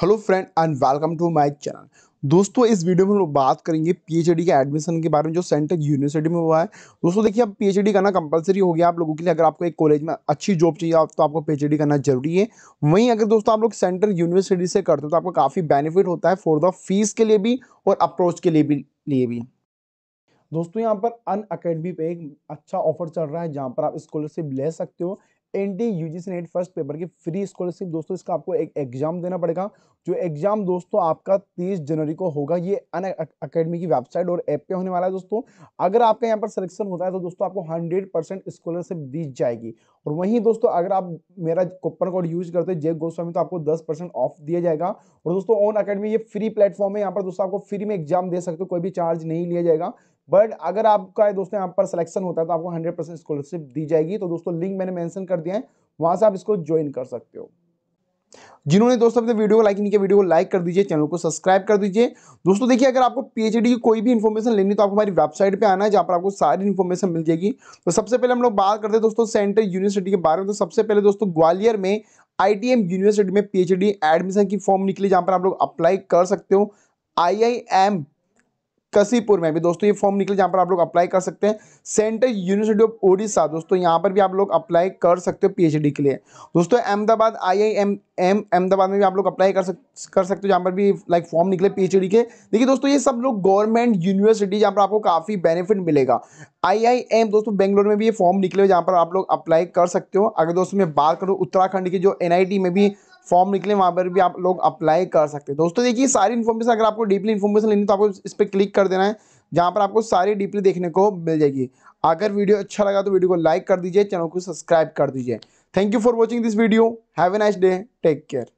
hello friend and welcome to my channel दोस्तों इस video में हम लोग बात करेंगे पीएचडी के एडमिशन के बारे में जो सेंट्रल यूनिवर्सिटी में हुआ है दोस्तों देखिए अब पीएचडी करना कंपलसरी हो गया आप लोगों के लिए अगर आपको एक कॉलेज में अच्छी जॉब चाहिए आप तो आपको पीएचडी करना जरूरी है वहीं अगर दोस्तों आप लोग सेंट्रल यूनिवर्सिटी से करते हो तो आपको काफ़ी बेनिफिट होता है फॉर द फीस के लिए भी और अप्रोच के लिए भी लिए भी दोस्तों यहाँ पर अन अकेडमी पे एक अच्छा ऑफर चल रहा है जहाँ पर आप स्कॉलरशिप ले सकते हो N T U G C NET first paper की फ्री स्कॉलरशिप दोस्तों इसका आपको एक एग्जाम देना पड़ेगा जो एग्जाम दोस्तों आपका 30 जनवरी को होगा ये अन अकेडमी की वेबसाइट और ऐप पे होने वाला है दोस्तों अगर आपका यहाँ पर सिलेक्शन होता है तो दोस्तों आपको 100 परसेंट स्कॉलरशिप दी जाएगी और वहीं दोस्तों अगर आप मेरा कूपन कोड यूज करते हैं जय गोस्वामी तो आपको दस परसेंट ऑफ दिया जाएगा और दोस्तों ओन अकेडमी ये फ्री प्लेटफॉर्म है यहाँ पर दोस्तों आपको फ्री में एग्जाम दे सकते हो कोई भी चार्ज नहीं लिया जाएगा बट अगर आपका दोस्तों यहाँ पर सिलेक्शन होता है तो आपको हंड्रेड परसेंट स्कॉलरशिप दी जाएगी तो दोस्तों लिंक मैंने मेंशन कर दिया है वहाँ से आप इसको ज्वाइन कर सकते हो जिन्होंने दोस्तों अपने वीडियो को लाइक नहीं किया वीडियो को लाइक कर दीजिए चैनल को सब्सक्राइब कर दीजिए दोस्तों देखिए अगर आपको पीएचडी की कोई भी इन्फॉर्मेशन लेनी तो आप हमारी वेबसाइट पे आना है जहाँ पर आपको सारी इन्फॉर्मेशन मिल जाएगी तो सबसे पहले हम लोग बात करते हैं दोस्तों सेंट्रल यूनिवर्सिटी के बारे में तो सबसे पहले दोस्तों ग्वालियर में आई यूनिवर्सिटी में पीएचडी एडमिशन की फॉर्म निकली जहाँ पर आप लोग अप्लाई कर सकते हो आई आई एम कसीपुर में भी दोस्तों ये फॉर्म निकले जहाँ पर आप लोग अप्लाई कर सकते हैं सेंट्रल यूनिवर्सिटी ऑफ ओडिशा दोस्तों यहाँ पर भी आप लोग अप्लाई कर सकते हो पी के लिए दोस्तों Ahmedabad I I M M Ahmedabad में भी आप लोग अप्लाई कर सक कर सकते हो जहाँ पर भी लाइक फॉर्म निकले पीएचडी के देखिए दोस्तों ये सब लोग गवर्नमेंट यूनिवर्सिटी जहाँ पर आपको काफ़ी बेनिफिट मिलेगा आई आई एम दोस्तों बेंगलोर में भी ये फॉर्म निकले हुए जहाँ पर आप लोग अप्लाई कर सकते हो अगर दोस्तों मैं बात करूँ उत्तराखंड की जो एन में भी फॉर्म निकले वहाँ पर भी आप लोग अप्लाई कर सकते हैं दोस्तों देखिए सारी इन्फॉर्मेशन अगर आपको डीपली इन्फॉर्मेशन लेनी तो आपको इस पर क्लिक कर देना है जहाँ पर आपको सारी डीपली देखने को मिल जाएगी अगर वीडियो अच्छा लगा तो वीडियो को लाइक कर दीजिए चैनल को सब्सक्राइब कर दीजिए thank you for watching this video have a nice day take care